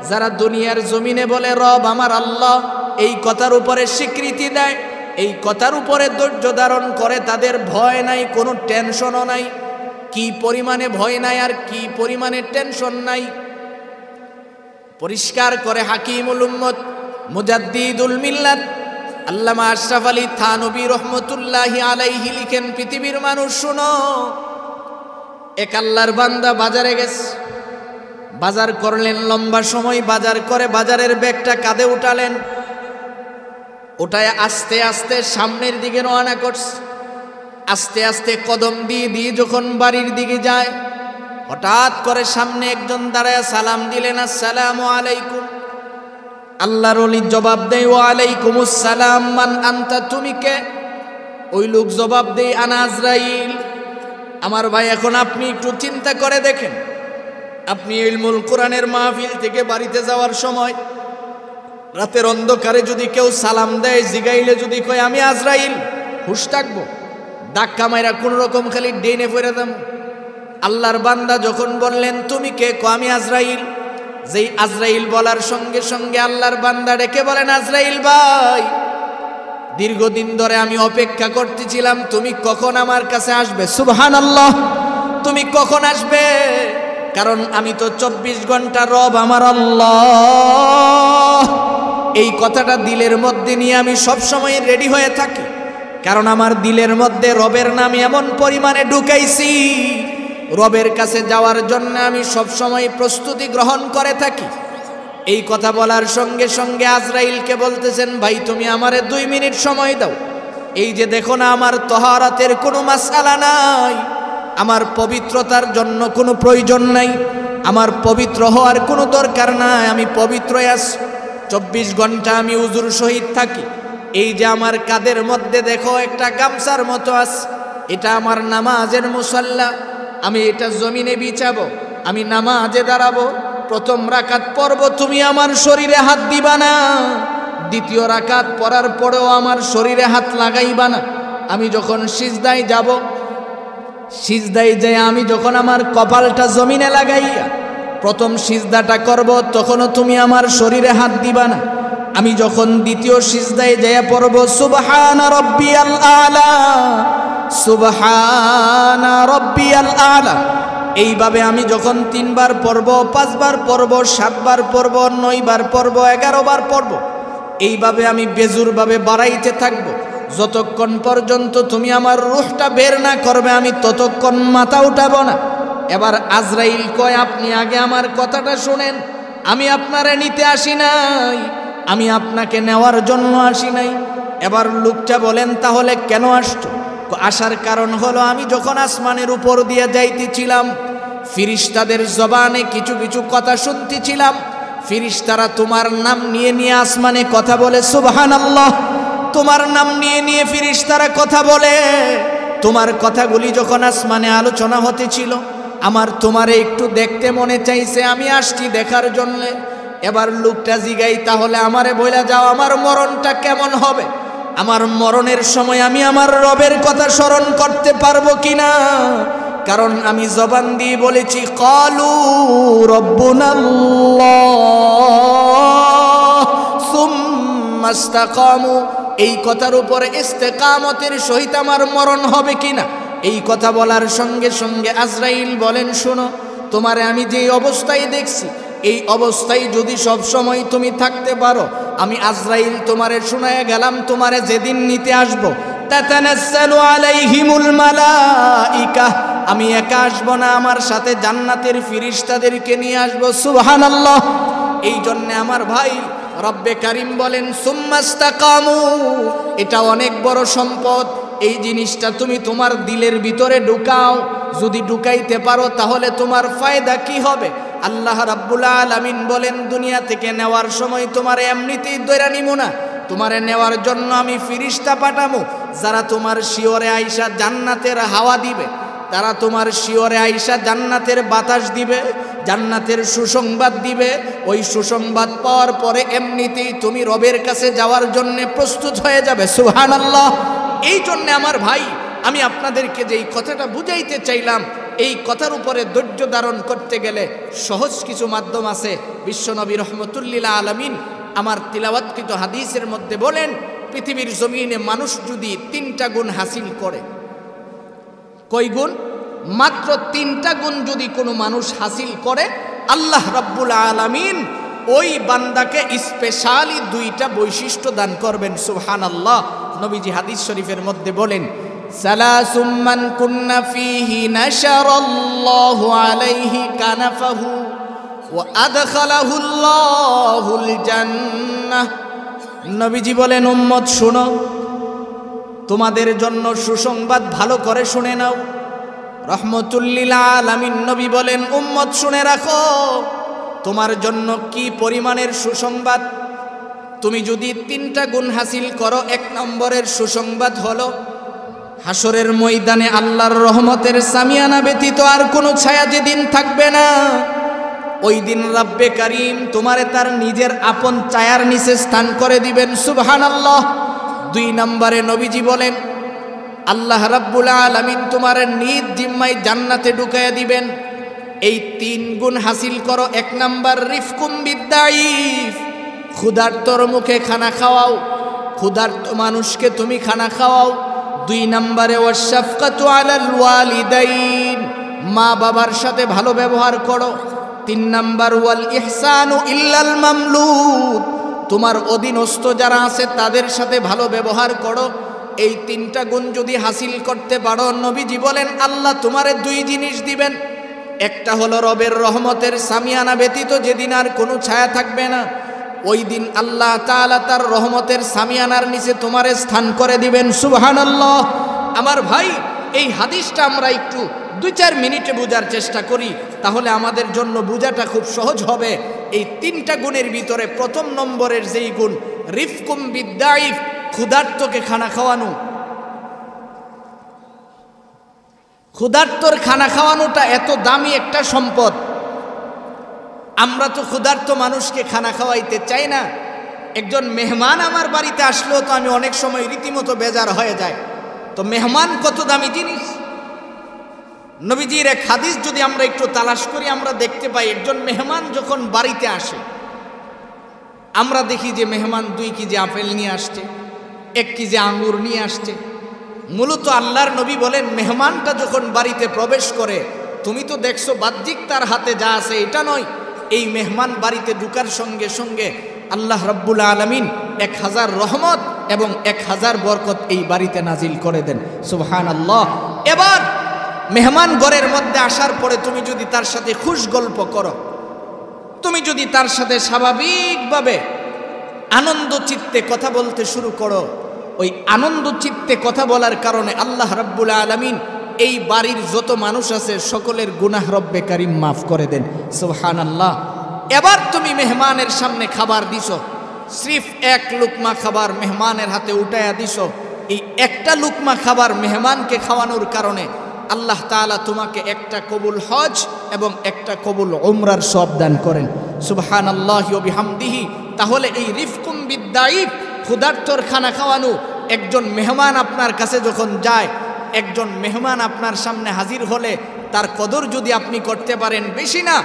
যারা দুনিয়ার জমিনে বলে রব আমার আল্লাহ এই কথার উপরে স্বীকৃতি দেয় এই কথার উপরে ধৈর্য ধারণ করে তাদের ভয় নাই কোনো টেনশনও নাই কি পরিমাণে ভয় নাই আর কি পরিমাণে টেনশন নাই পরিষ্কার করে হাকিমুল উম্মত মুজাদ্দিদুল মিল্লাত আল্লামা আশরাফ আলী থানবী রহমতুল্লাহি আলাইহি লিখেন পৃথিবীর মানুষ শুনো এক আল্লাহর বান্দা বাজারে গেছে বাজার করলেন লম্বা সময় বাজার করে বাজারের ব্যাগটা কাঁধে উঠালেন ওটায় আস্তে আস্তে সামনের দিকে রওনা করছে আস্তে আস্তে কদম দিয়ে দিয়ে যখন বাড়ির দিকে যায় হঠাৎ করে সামনে একজন দাঁড়ায় সালাম দিলেন আসসালাম আলাইকুম আল্লাহর জবাব দেয় ও আলাইকুম সালাম মান আনতা তুমি কে ওই লোক জবাব দেই আনাজরাইল আমার ভাই এখন আপনি একটু চিন্তা করে দেখেন আপনি ইলমুল কোরআনের মাহফিল থেকে বাড়িতে যাওয়ার সময় রাতের অন্ধকারে যদি কেউ সালাম দেয় জিগাইলে যদি কয় আমি আজরাইল হুশ থাকবো ধাক্কা মাইরা কোন রকম খালি ডেনে ফেরে দাম আল্লাহর বান্দা যখন বললেন তুমি কে কো আমি আজরাইল যেই আজরাইল বলার সঙ্গে সঙ্গে আল্লাহর বান্দা ডেকে বলেন আজরাইল ভাই দীর্ঘদিন ধরে আমি অপেক্ষা করতেছিলাম তুমি কখন আমার কাছে আসবে সুবহান আল্লাহ তুমি কখন আসবে কারণ আমি তো চব্বিশ ঘন্টা রব আমার আল্লাহ এই কথাটা দিলের মধ্যে নিয়ে আমি সবসময় রেডি হয়ে থাকি কারণ আমার দিলের মধ্যে রবের নাম এমন পরিমাণে ঢুকাইছি রবের কাছে যাওয়ার জন্য আমি সবসময় প্রস্তুতি গ্রহণ করে থাকি এই কথা বলার সঙ্গে সঙ্গে আজরাইলকে বলতেছেন ভাই তুমি আমারে দুই মিনিট সময় দাও এই যে দেখো না আমার তহারাতের কোনো মাসালা নাই আমার পবিত্রতার জন্য কোনো প্রয়োজন নাই আমার পবিত্র হওয়ার কোনো দরকার নাই আমি পবিত্র আস চব্বিশ ঘন্টা আমি উজুর সহিত থাকি এই যে আমার কাদের মধ্যে দেখো একটা গামছার মতো আস এটা আমার নামাজের মুসাল্লা আমি এটা জমিনে বিছাবো আমি নামাজে দাঁড়াবো প্রথম রাকাত পর্ব তুমি আমার শরীরে হাত দিবা না দ্বিতীয় রাকাত পরার পরেও আমার শরীরে হাত লাগাইবা না আমি যখন সিজদায় যাব সিজদায় যে আমি যখন আমার কপালটা জমিনে লাগাইয়া প্রথম সিজদাটা করব তখনও তুমি আমার শরীরে হাত দিবা না আমি যখন দ্বিতীয় সিজদায় যাইয়া পড়ব সুবহান রব্বিয়াল আলা সুবহান রব্বিয়াল আলা এইভাবে আমি যখন তিনবার পড়ব পাঁচবার পড়ব সাতবার পড়ব নয়বার পড়ব এগারোবার পড়ব এইভাবে আমি বেজুরভাবে বাড়াইতে থাকব যতক্ষণ পর্যন্ত তুমি আমার রুহটা বের না করবে আমি ততক্ষণ মাথা উঠাবো না এবার আজরাইল কয় আপনি আগে আমার কথাটা শোনেন আমি আপনারা নিতে আসি নাই আমি আপনাকে নেওয়ার জন্য আসি নাই এবার লোকটা বলেন তাহলে কেন আসতো আসার কারণ হলো আমি যখন আসমানের উপর দিয়ে যাইতেছিলাম ফিরিস্তাদের জবানে কিছু কিছু কথা শুনতেছিলাম ফিরিস্তারা তোমার নাম নিয়ে নিয়ে আসমানে কথা বলে সুবহান আল্লাহ তোমার নাম নিয়ে নিয়ে ফিরিস্তারা কথা বলে তোমার কথাগুলি যখন আসমানে আলোচনা হতেছিল আমার তোমারে একটু দেখতে মনে চাইছে আমি আসছি দেখার জন্যে এবার লোকটা জিগাই তাহলে আমারে বইলা যাও আমার মরণটা কেমন হবে আমার মরণের সময় আমি আমার রবের কথা স্মরণ করতে পারবো কিনা কারণ আমি জবান দিয়ে বলেছি কলু রব্বুনাল্লাহু এই কথার উপরে কামতের সহিত আমার মরণ হবে কিনা এই কথা বলার সঙ্গে সঙ্গে আজরাইল বলেন শোনো তোমারে আমি যে অবস্থায় দেখছি এই অবস্থায় যদি সব সময় তুমি থাকতে পারো আমি আজরাইল তোমারে শুনে গেলাম তোমারে যেদিন নিতে আসবো আমি একা আসবো না আমার সাথে জান্নাতের ফিরিস্তাদেরকে নিয়ে আসবো সুহান আল্লাহ এই জন্যে আমার ভাই রব্বে কারিম বলেন কামু এটা অনেক বড় সম্পদ এই জিনিসটা তুমি তোমার দিলের ভিতরে ঢুকাও যদি ঢুকাইতে পারো তাহলে তোমার ফায়দা কি হবে আল্লাহ রাব্বুল আলামিন বলেন দুনিয়া থেকে নেওয়ার সময় তোমার এমনিতেই দৈরা নিব না তোমারে নেওয়ার জন্য আমি ফিরিস্তা পাঠাবো যারা তোমার শিওরে আইসা জান্নাতের হাওয়া দিবে তারা তোমার শিওরে আইসা জান্নাতের বাতাস দিবে জান্নাতের সুসংবাদ দিবে ওই সুসংবাদ পাওয়ার পরে এমনিতেই তুমি রবের কাছে যাওয়ার জন্য প্রস্তুত হয়ে যাবে সুহান আল্লাহ এই জন্যে আমার ভাই আমি আপনাদেরকে যেই কথাটা বুঝাইতে চাইলাম এই কথার উপরে ধৈর্য ধারণ করতে গেলে সহজ কিছু মাধ্যম আছে বিশ্বনবী রহমতুল্লিলা আলমিন আমার তিলাবাতকৃত হাদিসের মধ্যে বলেন পৃথিবীর জমিনে মানুষ যদি তিনটা গুণ হাসিল করে কই গুণ মাত্র তিনটা গুণ যদি কোনো মানুষ হাসিল করে আল্লাহ রব্বুল আলমিন ওই বান্দাকে স্পেশালি দুইটা বৈশিষ্ট্য দান করবেন সুহান আল্লাহ নবীজি হাদিস শরীফের মধ্যে বলেন ثلاث من كن فيه نشر الله عليه كنفه নবীজি বলেন উম্মত শুনো তোমাদের জন্য সুসংবাদ ভালো করে শুনে নাও রহমতুল্লিলাল আমিন নবী বলেন উম্মত শুনে রাখো তোমার জন্য কি পরিমাণের সুসংবাদ তুমি যদি তিনটা গুণ হাসিল করো এক নম্বরের সুসংবাদ হলো হাসরের ময়দানে আল্লাহর রহমতের সামিয়ানা ব্যতীত আর কোনো ছায়া যেদিন থাকবে না ওই দিন রাব্বে কারিম তোমারে তার নিজের আপন চায়ার নিচে স্থান করে দিবেন সুবহান আল্লাহ দুই নম্বরে নবীজি বলেন আল্লাহ রাব্বুল আলমিন তোমার নিজ জিম্মাই জান্নাতে ঢুকাই দিবেন এই তিন গুণ হাসিল করো এক নম্বর রিফকুম বিদ্যাইফ ক্ষুধার্তর মুখে খানা খাওয়াও ক্ষুধার্ত মানুষকে তুমি খানা খাওয়াও দুই নম্বরে ও শফকাতু আলাল ওয়ালিদাইন মা বাবার সাথে ভালো ব্যবহার করো তিন নম্বর ওয়াল ইহসানু ইল্লাল মামলুদ তোমার অধীনস্থ যারা আছে তাদের সাথে ভালো ব্যবহার করো এই তিনটা গুণ যদি হাসিল করতে পারো নবীজি বলেন আল্লাহ তোমারে দুই জিনিস দিবেন একটা হলো রবের রহমতের সামিয়ানা ব্যতীত যেদিন আর কোনো ছায়া থাকবে না ওই দিন আল্লাহ তালা তার রহমতের সামিয়ানার নিচে তোমার স্থান করে দিবেন সুবহান আল্লাহ আমার ভাই এই হাদিসটা আমরা একটু দুই চার মিনিটে বোঝার চেষ্টা করি তাহলে আমাদের জন্য বোঝাটা খুব সহজ হবে এই তিনটা গুণের ভিতরে প্রথম নম্বরের যেই গুণ রিফকুম বিদ্যাইফ ক্ষুধার্তকে খানা খাওয়ানো ক্ষুধার্তর খানা খাওয়ানোটা এত দামি একটা সম্পদ আমরা তো ক্ষুধার্ত মানুষকে খানা খাওয়াইতে চাই না একজন মেহমান আমার বাড়িতে আসলেও তো আমি অনেক সময় রীতিমতো বেজার হয়ে যায় তো মেহমান কত দামি জিনিস নবীজির এক হাদিস যদি আমরা একটু তালাশ করি আমরা দেখতে পাই একজন মেহমান যখন বাড়িতে আসে আমরা দেখি যে মেহমান দুই কেজি আপেল নিয়ে আসছে এক কেজি আঙুর নিয়ে আসছে মূলত আল্লাহর নবী বলেন মেহমানটা যখন বাড়িতে প্রবেশ করে তুমি তো দেখছো বাহ্যিক তার হাতে যা আছে এটা নয় এই মেহমান বাড়িতে ঢুকার সঙ্গে সঙ্গে আল্লাহ রব্বুল আলমিন এক হাজার রহমত এবং এক হাজার বরকত এই বাড়িতে নাজিল করে দেন সুবহান আল্লাহ এবার মেহমান ঘরের মধ্যে আসার পরে তুমি যদি তার সাথে খুশ গল্প করো তুমি যদি তার সাথে স্বাভাবিকভাবে আনন্দ চিত্তে কথা বলতে শুরু করো ওই আনন্দ চিত্তে কথা বলার কারণে আল্লাহ রব্বুল আলমিন এই বাড়ির যত মানুষ আছে সকলের গুনাহ রব্বে কারিম মাফ করে দেন সোহান আল্লাহ এবার তুমি মেহমানের সামনে খাবার দিছ সিফ এক লুকমা খাবার মেহমানের হাতে উঠাইয়া দিছ এই একটা লুকমা খাবার মেহমানকে খাওয়ানোর কারণে আল্লাহ তালা তোমাকে একটা কবুল হজ এবং একটা কবুল ওমরার সব দান করেন সুবহান হামদিহি তাহলে এই রিফকুম বিদ্যাইব ক্ষুধার্থর খানা খাওয়ানো একজন মেহমান আপনার কাছে যখন যায় একজন মেহমান আপনার সামনে হাজির হলে তার কদর যদি আপনি করতে পারেন বেশি না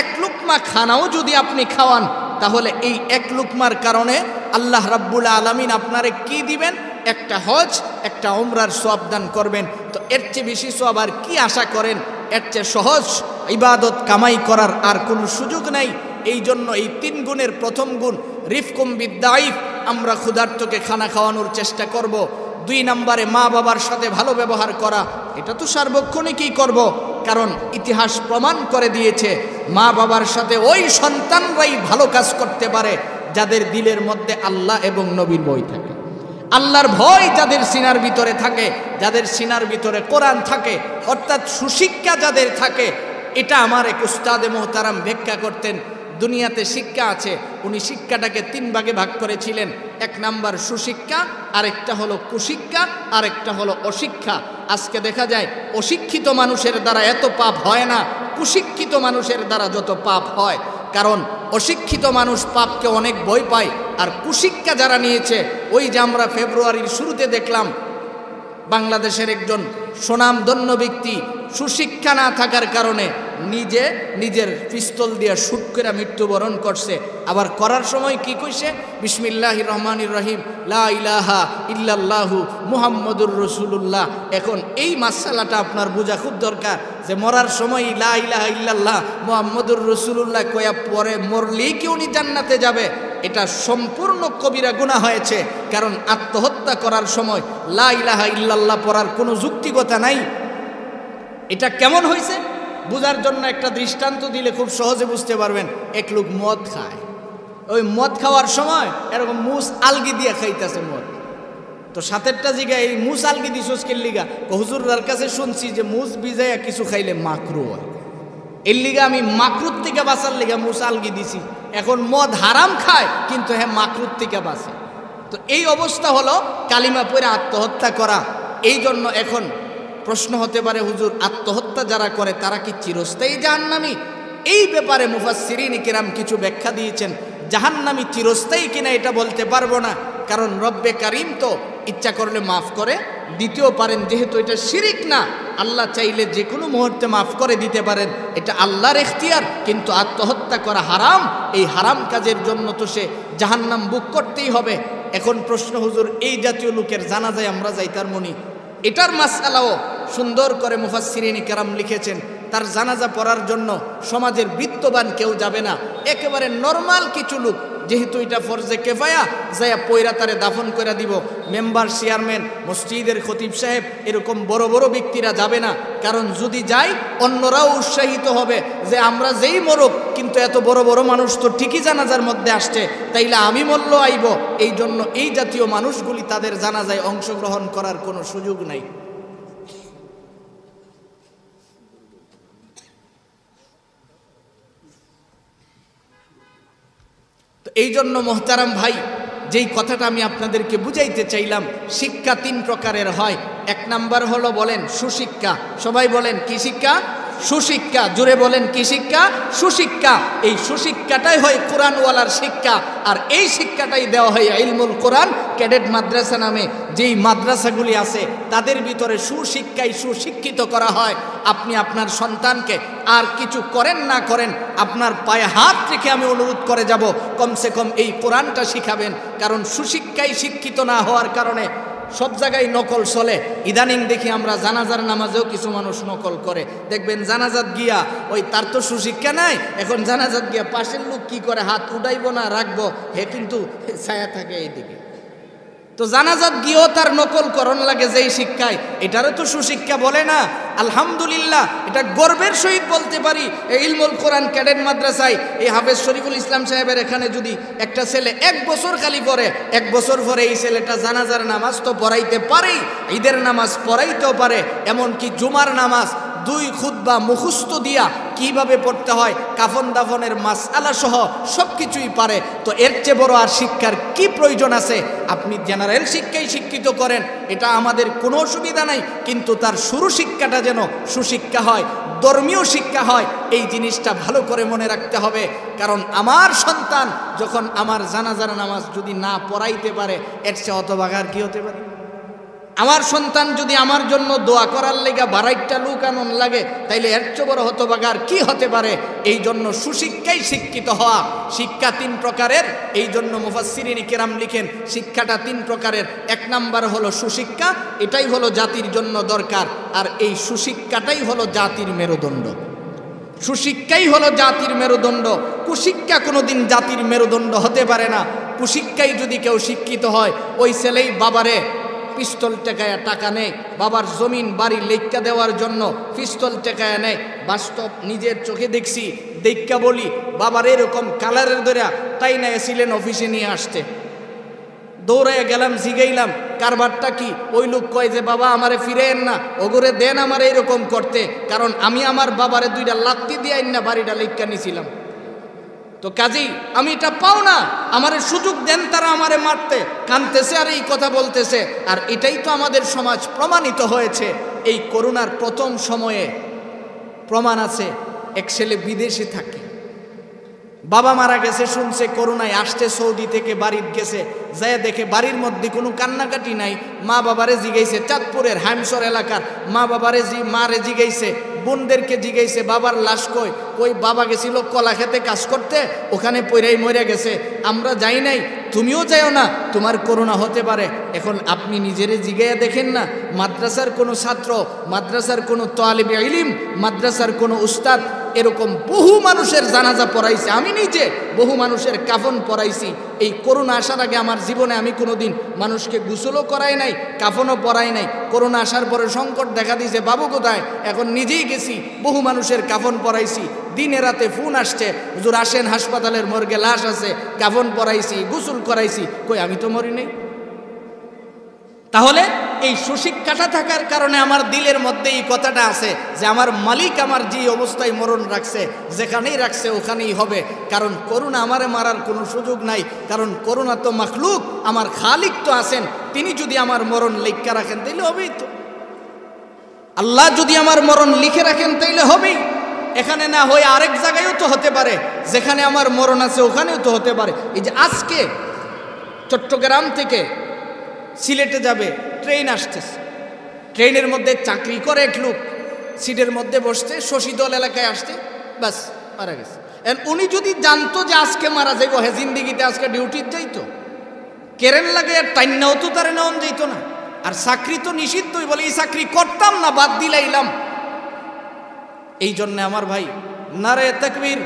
এক লুকমা খানাও যদি আপনি খাওয়ান তাহলে এই এক লুকমার কারণে আল্লাহ রাব্বুল আলমিন আপনারে কি দিবেন একটা হজ একটা ওমরার সব দান করবেন তো এর চেয়ে বেশি সব আর কি আশা করেন এর চেয়ে সহজ ইবাদত কামাই করার আর কোনো সুযোগ নাই এই জন্য এই তিন গুণের প্রথম গুণ রিফকুম বিদ্যাইফ আমরা ক্ষুধার্তকে খানা খাওয়ানোর চেষ্টা করব। দুই নম্বরে মা বাবার সাথে ভালো ব্যবহার করা এটা তো সার্বক্ষণিকই করব কারণ ইতিহাস প্রমাণ করে দিয়েছে মা বাবার সাথে ওই সন্তানরাই ভালো কাজ করতে পারে যাদের দিলের মধ্যে আল্লাহ এবং নবীর বই থাকে আল্লাহর ভয় যাদের সিনার ভিতরে থাকে যাদের সিনার ভিতরে কোরআন থাকে অর্থাৎ সুশিক্ষা যাদের থাকে এটা আমার এক উস্তাদে মোহতারাম ব্যাখ্যা করতেন দুনিয়াতে শিক্ষা আছে উনি শিক্ষাটাকে তিন ভাগে ভাগ করেছিলেন এক নাম্বার সুশিক্ষা আরেকটা হলো কুশিক্ষা আরেকটা হলো অশিক্ষা আজকে দেখা যায় অশিক্ষিত মানুষের দ্বারা এত পাপ হয় না কুশিক্ষিত মানুষের দ্বারা যত পাপ হয় কারণ অশিক্ষিত মানুষ পাপকে অনেক বই পায় আর কুশিক্ষা যারা নিয়েছে ওই যে আমরা ফেব্রুয়ারির শুরুতে দেখলাম বাংলাদেশের একজন সুনামধন্য ব্যক্তি সুশিক্ষা না থাকার কারণে নিজে নিজের পিস্তল দিয়ে শুট করে মৃত্যুবরণ করছে আবার করার সময় কি কইছে বিসমিল্লাহ রহমান রহিম ইলাহা ইল্লাল্লাহু মুহাম্মদুর রসুল্লাহ এখন এই মাসালাটা আপনার বোঝা খুব দরকার যে মরার সময় লা ইলাহা ইল্লাল্লাহ মুহাম্মদুর রসুল্লাহ কয়া পরে মরলেই কি উনি জান্নাতে যাবে এটা সম্পূর্ণ কবিরা গুণা হয়েছে কারণ আত্মহত্যা করার সময় লা ইলাহা ইল্লাল্লাহ পড়ার কোনো যুক্তিগতা নাই এটা কেমন হয়েছে বুঝার জন্য একটা দৃষ্টান্ত দিলে খুব সহজে বুঝতে পারবেন এক লোক মদ খায় ওই মদ খাওয়ার সময় এরকম মুস আলগি দিয়ে খাইতেছে মদ তো সাতেরটা জিগা এই মুস আলগি দিছস কেল্লিগা হুজুরার কাছে শুনছি যে মুস বিজায়া কিছু খাইলে মাকরু হয় এর লিগা আমি মাকরুর থেকে বাঁচার লিগা মুস আলগি দিছি এখন মদ হারাম খায় কিন্তু হ্যাঁ মাকরুর থেকে বাঁচে তো এই অবস্থা হলো কালিমা পরে আত্মহত্যা করা এই জন্য এখন প্রশ্ন হতে পারে হুজুর আত্মহত্যা যারা করে তারা কি চিরস্থায়ী নামি এই ব্যাপারে মুফাসিরিন কিরাম কিছু ব্যাখ্যা দিয়েছেন জাহান্নামি চিরস্থায়ী কিনা এটা বলতে পারবো না কারণ রব্বে কারিম তো ইচ্ছা করলে মাফ করে দ্বিতীয় পারেন যেহেতু এটা শিরিক না আল্লাহ চাইলে যে কোনো মুহূর্তে মাফ করে দিতে পারেন এটা আল্লাহর এখতিয়ার কিন্তু আত্মহত্যা করা হারাম এই হারাম কাজের জন্য তো সে জাহান্নাম বুক করতেই হবে এখন প্রশ্ন হুজুর এই জাতীয় লোকের জানা যায় আমরা যাই তার মনি এটার মাসালাও সুন্দর করে মুফাসিরিনী কেরাম লিখেছেন তার জানাজা পড়ার জন্য সমাজের বৃত্তবান কেউ যাবে না একেবারে নর্মাল কিছু লোক যেহেতু এটা ফরজে কেফায়া যাইয়া পৈরা তারে দাফন করে দিব মেম্বার চেয়ারম্যান মসজিদের খতিব সাহেব এরকম বড় বড় ব্যক্তিরা যাবে না কারণ যদি যাই অন্যরাও উৎসাহিত হবে যে আমরা যেই মরুক কিন্তু এত বড় বড় মানুষ তো ঠিকই জানাজার মধ্যে আসছে তাইলে আমি মল্ল আইব এই জন্য এই জাতীয় মানুষগুলি তাদের জানাজায় অংশগ্রহণ করার কোনো সুযোগ নাই তো এই জন্য মোহতারাম ভাই যেই কথাটা আমি আপনাদেরকে বুঝাইতে চাইলাম শিক্ষা তিন প্রকারের হয় এক নাম্বার হলো বলেন সুশিক্ষা সবাই বলেন কি শিক্ষা সুশিক্ষা জুড়ে বলেন কি শিক্ষা সুশিক্ষা এই সুশিক্ষাটাই হয় কোরআনওয়ালার শিক্ষা আর এই শিক্ষাটাই দেওয়া হয় ইলমুল কোরআন ক্যাডেট মাদ্রাসা নামে যেই মাদ্রাসাগুলি আছে তাদের ভিতরে সুশিক্ষায় সুশিক্ষিত করা হয় আপনি আপনার সন্তানকে আর কিছু করেন না করেন আপনার পায়ে হাত রেখে আমি অনুরোধ করে যাব কমসে কম এই কোরআনটা শিখাবেন কারণ সুশিক্ষায় শিক্ষিত না হওয়ার কারণে সব জায়গায় নকল চলে ইদানিং দেখি আমরা জানাজার নামাজেও কিছু মানুষ নকল করে দেখবেন জানাজাত গিয়া ওই তার তো সুশিক্ষা নাই এখন জানাজাত গিয়া পাশের লোক কি করে হাত উডাইব না রাখবো হে কিন্তু ছায়া থাকে এইদিকে তো জানাজাত গিয়েও তার নকল করণ লাগে যেই শিক্ষায় এটারও তো সুশিক্ষা বলে না আলহামদুলিল্লাহ এটা গর্বের সহিত বলতে পারি এই ইলমুল কোরআন ক্যাডেট মাদ্রাসায় এই হাফেজ শরীফুল ইসলাম সাহেবের এখানে যদি একটা ছেলে এক বছর খালি পরে এক বছর পরে এই ছেলেটা জানাজার নামাজ তো পড়াইতে পারেই ঈদের নামাজ পড়াইতেও পারে এমনকি জুমার নামাজ দুই খুদ্া মুখস্থ দিয়া কিভাবে পড়তে হয় কাফন দাফনের মাসআলা সহ সব কিছুই পারে তো এর চেয়ে বড় আর শিক্ষার কি প্রয়োজন আছে আপনি জেনারেল শিক্ষাই শিক্ষিত করেন এটা আমাদের কোনো অসুবিধা নাই কিন্তু তার শুরু শিক্ষাটা যেন সুশিক্ষা হয় ধর্মীয় শিক্ষা হয় এই জিনিসটা ভালো করে মনে রাখতে হবে কারণ আমার সন্তান যখন আমার জানাজার নামাজ যদি না পড়াইতে পারে এর চেয়ে অতবাগার কি হতে পারে আমার সন্তান যদি আমার জন্য দোয়া করার লেগা বারাইটটা লুক আনন লাগে তাইলে এর চেয়ে বড় বাগার কি হতে পারে এই জন্য সুশিক্ষাই শিক্ষিত হওয়া শিক্ষা তিন প্রকারের এই জন্য মুফাসিরিনী কেরাম লিখেন শিক্ষাটা তিন প্রকারের এক নাম্বার হলো সুশিক্ষা এটাই হলো জাতির জন্য দরকার আর এই সুশিক্ষাটাই হলো জাতির মেরুদণ্ড সুশিক্ষাই হলো জাতির মেরুদণ্ড কুশিক্ষা কোনোদিন জাতির মেরুদণ্ড হতে পারে না কুশিক্ষাই যদি কেউ শিক্ষিত হয় ওই ছেলেই বাবারে পিস্তল টেকায়া টাকা নেয় বাবার জমিন বাড়ি লেখা দেওয়ার জন্য পিস্তল টেকায়া নেয় বাস্তব নিজের চোখে দেখছি দেখা বলি বাবার এরকম কালারের ধরে তাই না এসিলেন অফিসে নিয়ে আসতে দৌড়ায় গেলাম জিগাইলাম কারবারটা কি ওই লোক কয় যে বাবা আমারে ফিরেন না ওগরে দেন আমার এরকম করতে কারণ আমি আমার বাবারে দুইটা লাত্তি দিয়ে না বাড়িটা লেখা নিছিলাম তো কাজেই আমি এটা পাও না আমারে সুযোগ দেন তারা আমারে মারতে কানতেছে আর এই কথা বলতেছে আর এটাই তো আমাদের সমাজ প্রমাণিত হয়েছে এই করোনার প্রথম সময়ে প্রমাণ আছে এক ছেলে বিদেশে থাকে বাবা মারা গেছে শুনছে করোনায় আসছে সৌদি থেকে বাড়ির গেছে যায় দেখে বাড়ির মধ্যে কোনো কান্নাকাটি নাই মা বাবারে জিগাইছে চাঁদপুরের হ্যামসর এলাকার মা বাবারে জি মারে জিগাইছে বোনদেরকে জিগাইছে বাবার লাশ কই ওই বাবা গেছিল কলা খেতে কাজ করতে ওখানে পৈরাই মরে গেছে আমরা যাই নাই তুমিও যাইও না তোমার করোনা হতে পারে এখন আপনি নিজেরে জিগাইয়া দেখেন না মাদ্রাসার কোনো ছাত্র মাদ্রাসার কোনো তোয়ালিবে ইলিম মাদ্রাসার কোনো উস্তাদ এরকম বহু মানুষের জানাজা পড়াইছে আমি নিজে বহু মানুষের কাফন পড়াইছি এই করোনা আসার আগে আমার জীবনে আমি কোনো দিন মানুষকে গুসলও করাই নাই কাফনও পরাই নাই করোনা আসার পরে সংকট দেখা দিয়েছে বাবু কোথায় এখন নিজেই গেছি বহু মানুষের কাফন পরাইছি দিনে রাতে ফোন আসছে হুজুর আসেন হাসপাতালের মর্গে লাশ আছে কাফন পরাইছি গুসল করাইছি কই আমি তো মরি নেই তাহলে এই সুশিক্ষাটা থাকার কারণে আমার দিলের মধ্যে এই কথাটা আছে যে আমার মালিক আমার যে অবস্থায় মরণ রাখছে যেখানেই রাখছে ওখানেই হবে কারণ করুণা আমারে মারার কোনো সুযোগ নাই কারণ করুণা তো মাখলুক আমার খালিক তো আছেন তিনি যদি আমার মরণ লিখা রাখেন তাইলে হবেই তো আল্লাহ যদি আমার মরণ লিখে রাখেন তাইলে হবেই এখানে না হয়ে আরেক জায়গায়ও তো হতে পারে যেখানে আমার মরণ আছে ওখানেও তো হতে পারে এই যে আজকে চট্টগ্রাম থেকে সিলেটে যাবে ট্রেন আসতেছে ট্রেনের মধ্যে চাকরি করে এক লোক সিটের মধ্যে বসতে শশীদল এলাকায় আসতে ব্যাস মারা গেছে উনি যদি জানতো যে আজকে মারা যাইব হ্যাঁ জিন্দিগিতে আজকে ডিউটির যাইতো কেরেন লাগে আর টাইনাও তো তারে নেওয়ান যাইতো না আর চাকরি তো নিষিদ্ধই বলে এই চাকরি করতাম না বাদ দিলাইলাম এই জন্যে আমার ভাই না রে তাকবীর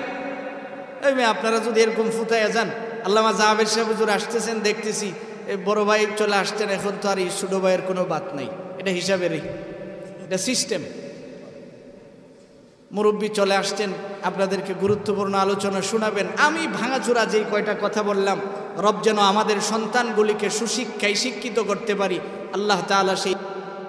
এই মেয়ে আপনারা যদি এরকম ফুটাইয়া যান আল্লামা জাহাবের সাহেব আসতেছেন দেখতেছি বড় ভাই চলে আসছেন এখন তো আর এই ছোটো ভাইয়ের কোনো বাদ নাই এটা হিসাবেরই এটা সিস্টেম মুরব্বী চলে আসছেন আপনাদেরকে গুরুত্বপূর্ণ আলোচনা শোনাবেন আমি ভাঙাচুরা যেই কয়টা কথা বললাম রব যেন আমাদের সন্তানগুলিকে সুশিক্ষায় শিক্ষিত করতে পারি আল্লাহ তালা সেই